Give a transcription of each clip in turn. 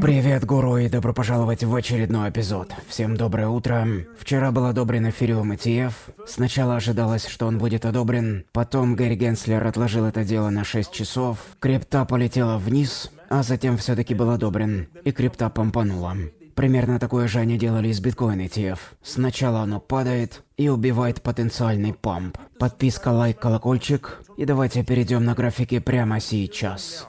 Привет, гуру, и добро пожаловать в очередной эпизод. Всем доброе утро. Вчера был одобрен эфириум ETF. Сначала ожидалось, что он будет одобрен. Потом Гэри Генслер отложил это дело на 6 часов. Крипта полетела вниз, а затем все-таки был одобрен. И крипта помпанула. Примерно такое же они делали с биткоин ETF. Сначала оно падает и убивает потенциальный памп. Подписка, лайк, колокольчик. И давайте перейдем на графики прямо сейчас.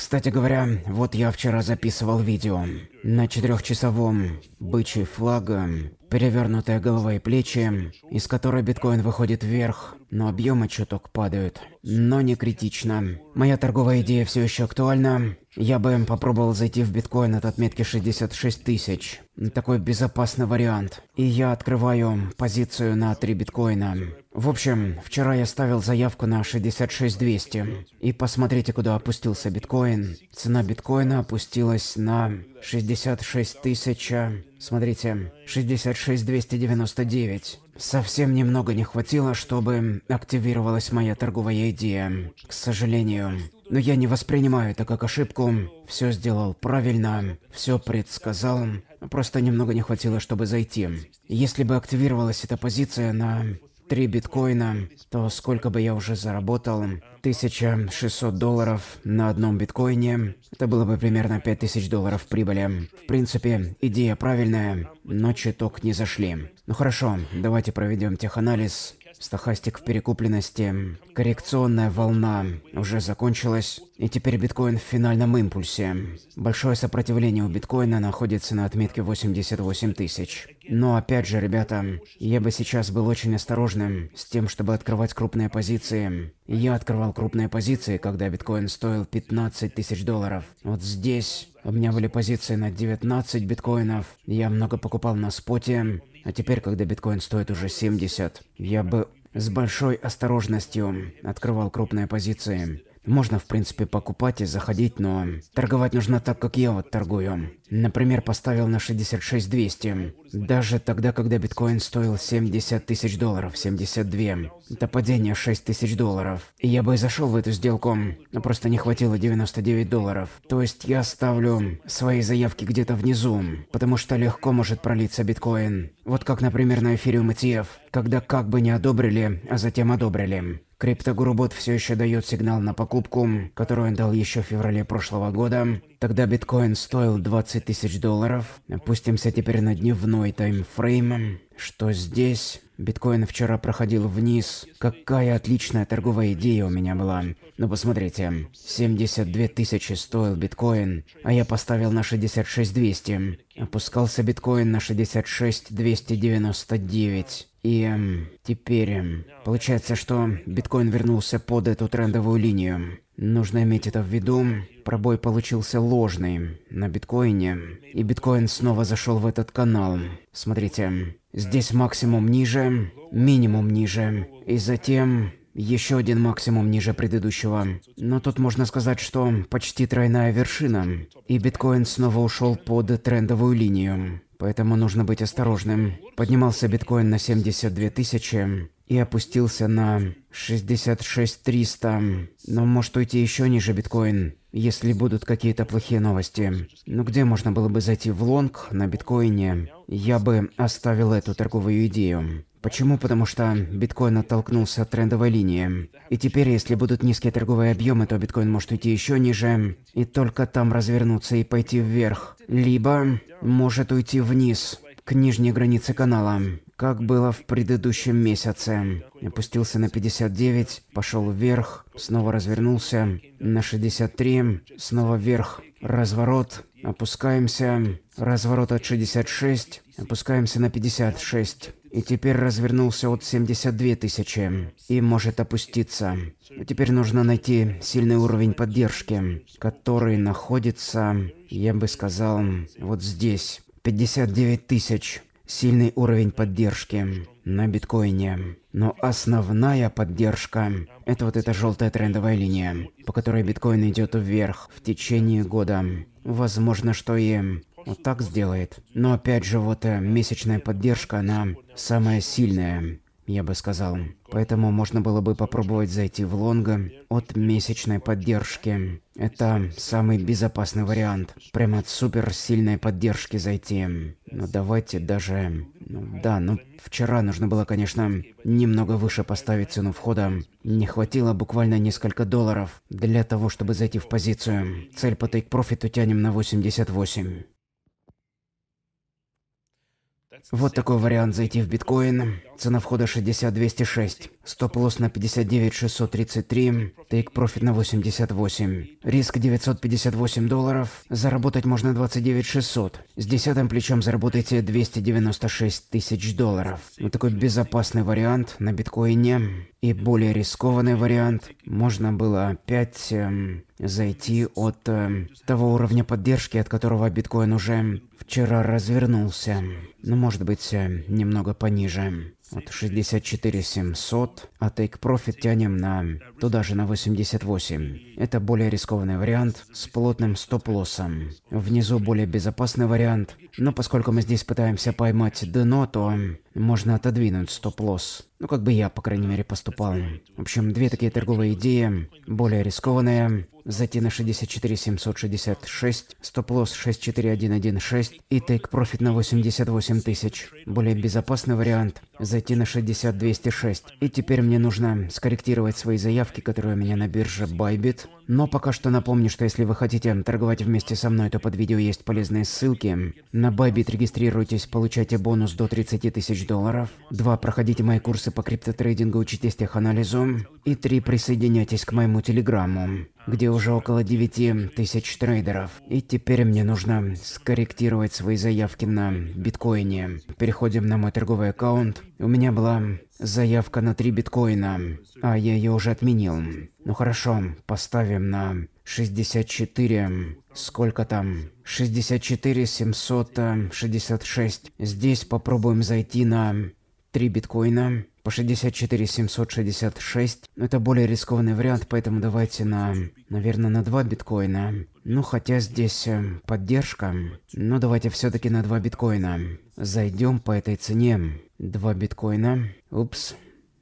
Кстати говоря, вот я вчера записывал видео. На четырехчасовом бычий флага, перевернутая голова и плечи, из которой биткоин выходит вверх, но объемы чуток падают. Но не критично. Моя торговая идея все еще актуальна. Я бы попробовал зайти в биткоин от отметки 66 тысяч. Такой безопасный вариант. И я открываю позицию на 3 биткоина. В общем, вчера я ставил заявку на 66200. И посмотрите, куда опустился биткоин. Цена биткоина опустилась на 66 тысяч... Смотрите, 66299. Совсем немного не хватило, чтобы активировалась моя торговая идея. К сожалению. Но я не воспринимаю это как ошибку. Все сделал правильно, все предсказал. Просто немного не хватило, чтобы зайти. Если бы активировалась эта позиция на три биткоина, то сколько бы я уже заработал? 1600 долларов на одном биткоине. Это было бы примерно 5000 долларов прибыли. В принципе, идея правильная, но чуток не зашли. Ну хорошо, давайте проведем теханализ. Стахастик в перекупленности. Коррекционная волна уже закончилась. И теперь биткоин в финальном импульсе. Большое сопротивление у биткоина находится на отметке 88 тысяч. Но опять же, ребята, я бы сейчас был очень осторожным с тем, чтобы открывать крупные позиции. Я открывал крупные позиции, когда биткоин стоил 15 тысяч долларов. Вот здесь у меня были позиции на 19 биткоинов. Я много покупал на споте. А теперь, когда биткоин стоит уже 70, я бы с большой осторожностью открывал крупные позиции. Можно, в принципе, покупать и заходить, но торговать нужно так, как я вот торгую. Например, поставил на 66200. Даже тогда, когда биткоин стоил 70 тысяч долларов, 72. Это падение 6 тысяч долларов. И я бы и зашел в эту сделку, но просто не хватило 99 долларов. То есть я ставлю свои заявки где-то внизу, потому что легко может пролиться биткоин. Вот как, например, на эфириум ETF когда как бы не одобрили, а затем одобрили. Криптогурубот все еще дает сигнал на покупку, которую он дал еще в феврале прошлого года. Тогда биткоин стоил 20 тысяч долларов. Опустимся теперь на дневной таймфрейм. Что здесь? Биткоин вчера проходил вниз. Какая отличная торговая идея у меня была. Но ну, посмотрите, 72 тысячи стоил биткоин, а я поставил на 66 200. Опускался биткоин на 66 299. И эм, теперь эм, получается, что биткоин вернулся под эту трендовую линию. Нужно иметь это в виду. Пробой получился ложный на биткоине. И биткоин снова зашел в этот канал. Смотрите, здесь максимум ниже, минимум ниже. И затем еще один максимум ниже предыдущего. Но тут можно сказать, что почти тройная вершина. И биткоин снова ушел под трендовую линию. Поэтому нужно быть осторожным. Поднимался биткоин на 72 тысячи и опустился на 66 300. Но может уйти еще ниже биткоин, если будут какие-то плохие новости. Но где можно было бы зайти в лонг на биткоине? Я бы оставил эту торговую идею. Почему? Потому что биткоин оттолкнулся от трендовой линии. И теперь, если будут низкие торговые объемы, то биткоин может уйти еще ниже, и только там развернуться и пойти вверх. Либо может уйти вниз, к нижней границе канала, как было в предыдущем месяце. Опустился на 59, пошел вверх, снова развернулся, на 63, снова вверх, разворот, опускаемся, разворот от 66, опускаемся на 56. И теперь развернулся от 72 тысячи. И может опуститься. И теперь нужно найти сильный уровень поддержки, который находится, я бы сказал, вот здесь. 59 тысяч. Сильный уровень поддержки на биткоине. Но основная поддержка – это вот эта желтая трендовая линия, по которой биткоин идет вверх в течение года. Возможно, что и вот так сделает. Но опять же, вот э, месячная поддержка, она самая сильная, я бы сказал. Поэтому можно было бы попробовать зайти в лонга от месячной поддержки. Это самый безопасный вариант. Прямо от супер сильной поддержки зайти. Но давайте даже... Ну, да, ну вчера нужно было, конечно, немного выше поставить цену входа. Не хватило буквально несколько долларов для того, чтобы зайти в позицию. Цель по тейк-профиту тянем на 88. Вот такой вариант зайти в биткоин. Цена входа 60-206. Стоп-лосс на 59-633. Тейк-профит на 88. Риск 958 долларов. Заработать можно 29-600. С десятым плечом заработаете 296 тысяч долларов. Вот такой безопасный вариант на биткоине. И более рискованный вариант, можно было опять эм, зайти от эм, того уровня поддержки, от которого биткоин уже эм, вчера развернулся. Ну, может быть, эм, немного пониже. Вот 64 700, а Take Profit тянем на туда же на 88. Это более рискованный вариант с плотным стоп-лоссом. Внизу более безопасный вариант, но поскольку мы здесь пытаемся поймать дно, то эм, можно отодвинуть стоп-лосс. Ну, как бы я, по крайней мере, поступал. В общем, две такие торговые идеи, более рискованные. Зайти на 64766, стоп-лосс 64116 и тейк-профит на 88 тысяч. Более безопасный вариант – зайти на 60206. И теперь мне нужно скорректировать свои заявки, которые у меня на бирже Bybit. Но пока что напомню, что если вы хотите торговать вместе со мной, то под видео есть полезные ссылки. На Bybit регистрируйтесь, получайте бонус до 30 тысяч долларов. Два. Проходите мои курсы курсы по криптотрейдингу учитесь теханализу. И три, присоединяйтесь к моему телеграмму, где уже около 9 тысяч трейдеров. И теперь мне нужно скорректировать свои заявки на биткоине. Переходим на мой торговый аккаунт. У меня была заявка на 3 биткоина, а я ее уже отменил. Ну хорошо, поставим на 64, сколько там? 64 766. Здесь попробуем зайти на 3 биткоина. По 64 но ну, это более рискованный вариант, поэтому давайте на, наверное, на 2 биткоина. Ну, хотя здесь эм, поддержка. Но давайте все-таки на 2 биткоина. Зайдем по этой цене. 2 биткоина. Упс.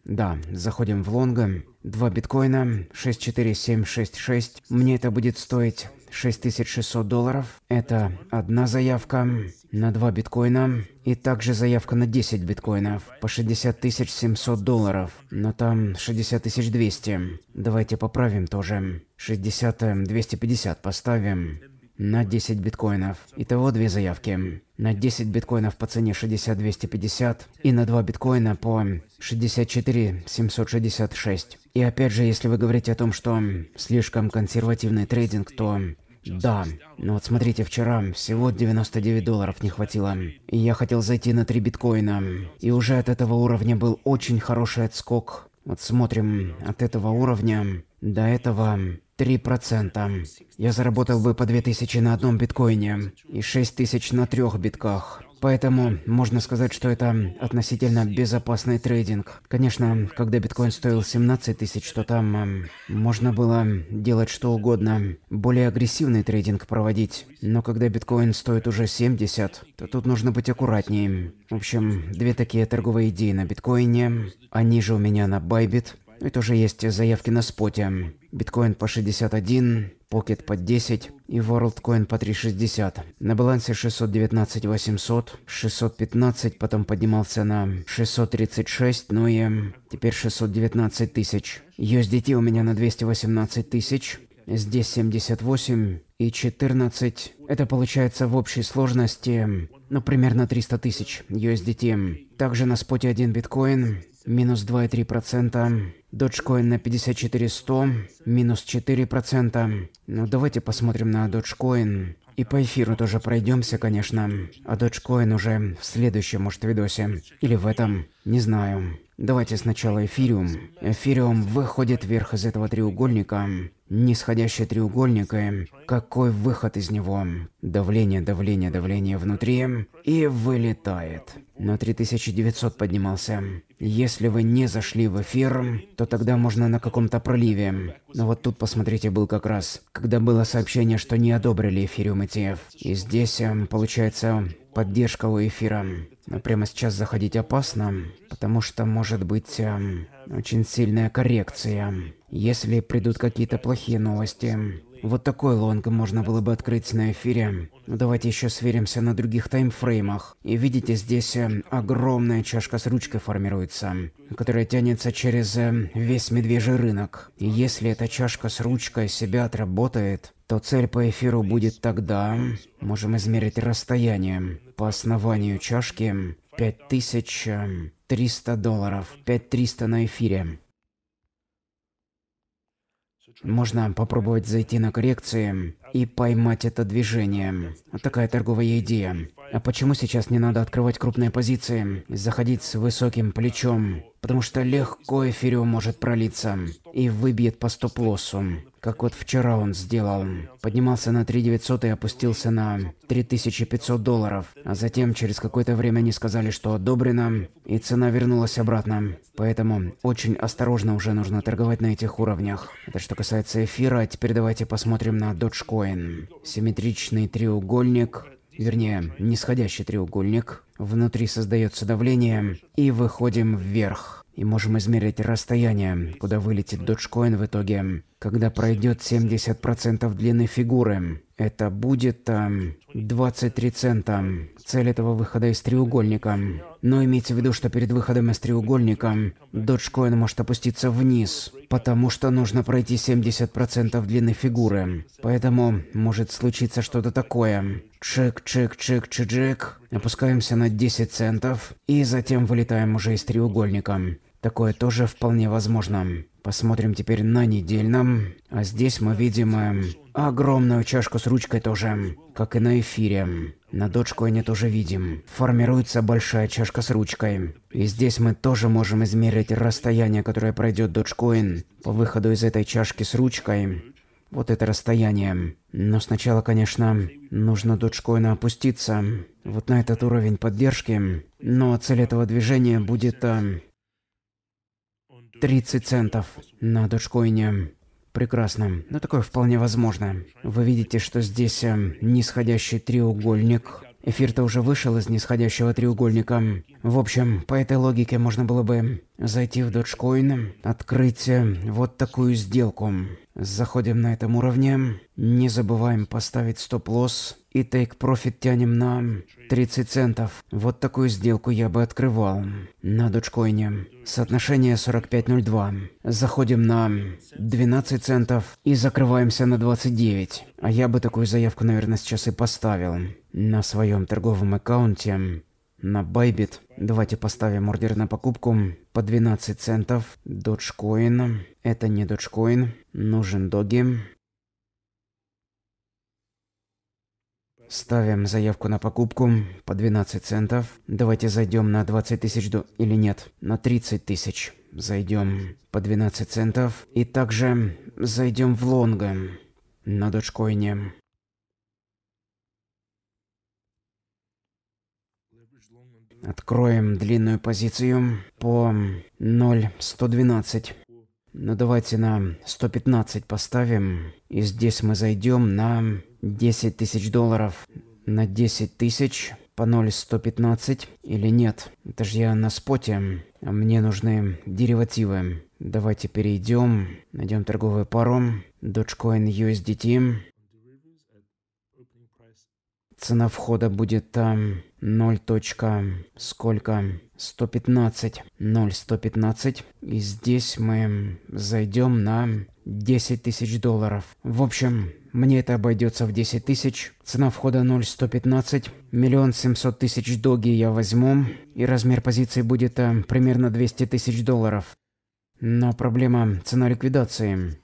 Да, заходим в лонга. 2 биткоина, 64766. Мне это будет стоить 6600 долларов. Это одна заявка на 2 биткоина. И также заявка на 10 биткоинов по 60 700 долларов. Но там 60 200. Давайте поправим тоже. 60 250 э, поставим на 10 биткоинов. Итого две заявки. На 10 биткоинов по цене 60250 и на 2 биткоина по 64766. И опять же, если вы говорите о том, что слишком консервативный трейдинг, то да, но вот смотрите, вчера всего 99 долларов не хватило. И я хотел зайти на 3 биткоина. И уже от этого уровня был очень хороший отскок. Вот смотрим, от этого уровня до этого 3%. Я заработал бы по 2000 на одном биткоине и 6000 на трех битках. Поэтому можно сказать, что это относительно безопасный трейдинг. Конечно, когда биткоин стоил 17 тысяч, то там э, можно было делать что угодно, более агрессивный трейдинг проводить. Но когда биткоин стоит уже 70, то тут нужно быть аккуратнее. В общем, две такие торговые идеи на биткоине. Они же у меня на Bybit и тоже есть заявки на споте. Биткоин по 61, Pocket по 10 и WorldCoin по 360. На балансе 619 800, 615, потом поднимался на 636, ну и теперь 619 тысяч. USDT у меня на 218 тысяч, здесь 78 и 14. Это получается в общей сложности, ну, примерно 300 тысяч USDT. Также на споте один биткоин, минус 2,3%. Dogecoin на 54100, минус 4%. Ну, давайте посмотрим на Dogecoin. И по эфиру тоже пройдемся, конечно. А Dogecoin уже в следующем, может, видосе. Или в этом. Не знаю. Давайте сначала эфириум. Эфириум выходит вверх из этого треугольника. Нисходящий треугольника. Э, какой выход из него? Давление, давление, давление внутри и вылетает. На 3900 поднимался. Если вы не зашли в эфир, то тогда можно на каком-то проливе. Но вот тут, посмотрите, был как раз, когда было сообщение, что не одобрили эфириум ETF. И здесь, э, получается, поддержка у эфира. Но прямо сейчас заходить опасно, потому что может быть эм, очень сильная коррекция, если придут какие-то плохие новости. Вот такой лонг можно было бы открыть на эфире. давайте еще сверимся на других таймфреймах. И видите, здесь эм, огромная чашка с ручкой формируется, которая тянется через эм, весь медвежий рынок. И если эта чашка с ручкой себя отработает, то цель по эфиру будет тогда... Можем измерить расстояние по основанию чашки 5300 эм, долларов. 5300 на эфире. Можно попробовать зайти на коррекции и поймать это движение. Такая торговая идея. А почему сейчас не надо открывать крупные позиции, заходить с высоким плечом? Потому что легко эфириум может пролиться и выбьет по стоп-лоссу, как вот вчера он сделал. Поднимался на 3900 и опустился на 3500 долларов. А затем через какое-то время они сказали, что одобрено, и цена вернулась обратно. Поэтому очень осторожно уже нужно торговать на этих уровнях. Это что касается эфира, а теперь давайте посмотрим на Dogecoin. Симметричный треугольник, вернее, нисходящий треугольник. Внутри создается давление, и выходим вверх и можем измерить расстояние, куда вылетит доджкоин в итоге, когда пройдет 70% длины фигуры. Это будет э, эм, 23 цента. Цель этого выхода из треугольника. Но имейте в виду, что перед выходом из треугольника доджкоин может опуститься вниз, потому что нужно пройти 70% длины фигуры. Поэтому может случиться что-то такое. Чик-чик-чик-чик-чик. Опускаемся на 10 центов и затем вылетаем уже из треугольника. Такое тоже вполне возможно. Посмотрим теперь на недельном. А здесь мы видим э, огромную чашку с ручкой тоже, как и на эфире. На доджкоине тоже видим. Формируется большая чашка с ручкой. И здесь мы тоже можем измерить расстояние, которое пройдет доджкоин по выходу из этой чашки с ручкой. Вот это расстояние. Но сначала, конечно, нужно доджкоина опуститься. Вот на этот уровень поддержки. Но цель этого движения будет... Э, 30 центов на дочкоине. Прекрасно. Но ну, такое вполне возможно. Вы видите, что здесь эм, нисходящий треугольник. Эфир-то уже вышел из нисходящего треугольника. В общем, по этой логике можно было бы зайти в Dogecoin, открыть э, вот такую сделку. Заходим на этом уровне. Не забываем поставить стоп-лосс. И тейк-профит тянем на 30 центов. Вот такую сделку я бы открывал. На дочкоине. Соотношение 45.02. Заходим на 12 центов и закрываемся на 29. А я бы такую заявку, наверное, сейчас и поставил. На своем торговом аккаунте на Байбит. Давайте поставим ордер на покупку по 12 центов. Доджкоин. Это не доджкоин. Нужен доги. Ставим заявку на покупку по 12 центов. Давайте зайдем на 20 тысяч до... или нет, на 30 тысяч. Зайдем по 12 центов. И также зайдем в лонга на доджкоине. Откроем длинную позицию по 0,112. Ну давайте на 115 поставим. И здесь мы зайдем на 10 тысяч долларов. На 10 тысяч по 0,115 или нет? Это же я на споте. А мне нужны деривативы. Давайте перейдем. Найдем торговую пару. Dogecoin USDT. Цена входа будет там эм, 0. сколько? 115. 0, 115. И здесь мы эм, зайдем на 10 тысяч долларов. В общем, мне это обойдется в 10 тысяч. Цена входа 0,115. Миллион семьсот тысяч доги я возьму. И размер позиции будет э, примерно 200 тысяч долларов. Но проблема – цена ликвидации.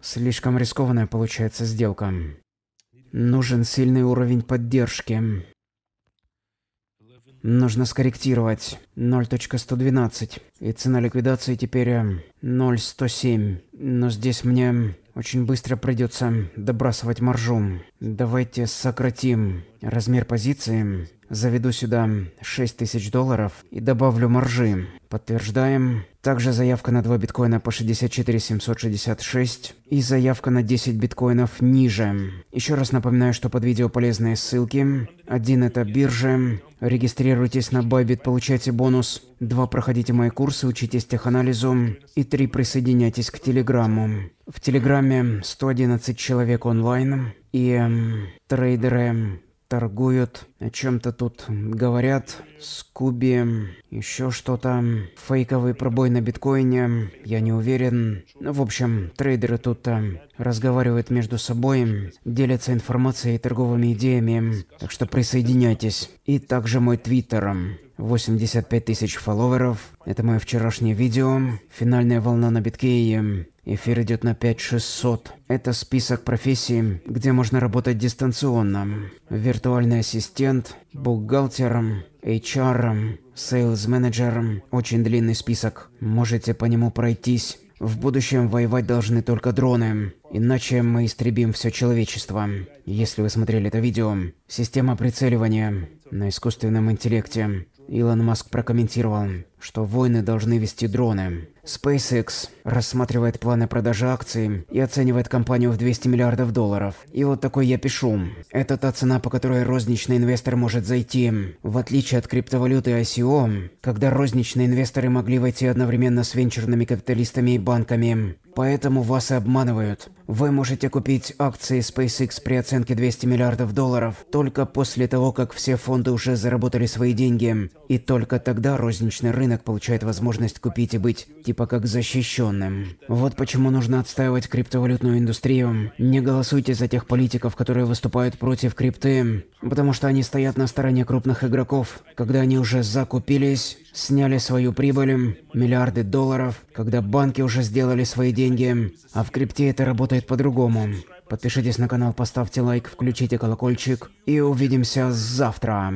Слишком рискованная получается сделка. Нужен сильный уровень поддержки. Нужно скорректировать. 0.112. И цена ликвидации теперь 0.107. Э, Но здесь мне очень быстро придется добрасывать маржу. Давайте сократим размер позиции Заведу сюда 6 тысяч долларов и добавлю маржи. Подтверждаем. Также заявка на 2 биткоина по 64 766 и заявка на 10 биткоинов ниже. Еще раз напоминаю, что под видео полезные ссылки. Один это биржа. Регистрируйтесь на Bybit, получайте бонус. Два проходите мои курсы, учитесь теханализу. И три присоединяйтесь к Телеграмму. В Телеграме 111 человек онлайн. И эм, трейдеры торгуют о чем-то тут говорят. Скуби, еще что-то. Фейковый пробой на биткоине, я не уверен. В общем, трейдеры тут -то э, разговаривают между собой, делятся информацией и торговыми идеями. Так что присоединяйтесь. И также мой твиттер. 85 тысяч фолловеров. Это мое вчерашнее видео. Финальная волна на биткее. Эфир идет на 5600. Это список профессий, где можно работать дистанционно. виртуальная система ассистент, бухгалтером, HR, sales менеджером Очень длинный список. Можете по нему пройтись. В будущем воевать должны только дроны, иначе мы истребим все человечество. Если вы смотрели это видео, система прицеливания на искусственном интеллекте. Илон Маск прокомментировал что войны должны вести дроны. SpaceX рассматривает планы продажи акций и оценивает компанию в 200 миллиардов долларов. И вот такой я пишу. Это та цена, по которой розничный инвестор может зайти. В отличие от криптовалюты ICO, когда розничные инвесторы могли войти одновременно с венчурными капиталистами и банками. Поэтому вас и обманывают. Вы можете купить акции SpaceX при оценке 200 миллиардов долларов только после того, как все фонды уже заработали свои деньги. И только тогда розничный рынок рынок получает возможность купить и быть типа как защищенным. Вот почему нужно отстаивать криптовалютную индустрию. Не голосуйте за тех политиков, которые выступают против крипты, потому что они стоят на стороне крупных игроков. Когда они уже закупились, сняли свою прибыль, миллиарды долларов, когда банки уже сделали свои деньги, а в крипте это работает по-другому. Подпишитесь на канал, поставьте лайк, включите колокольчик и увидимся завтра.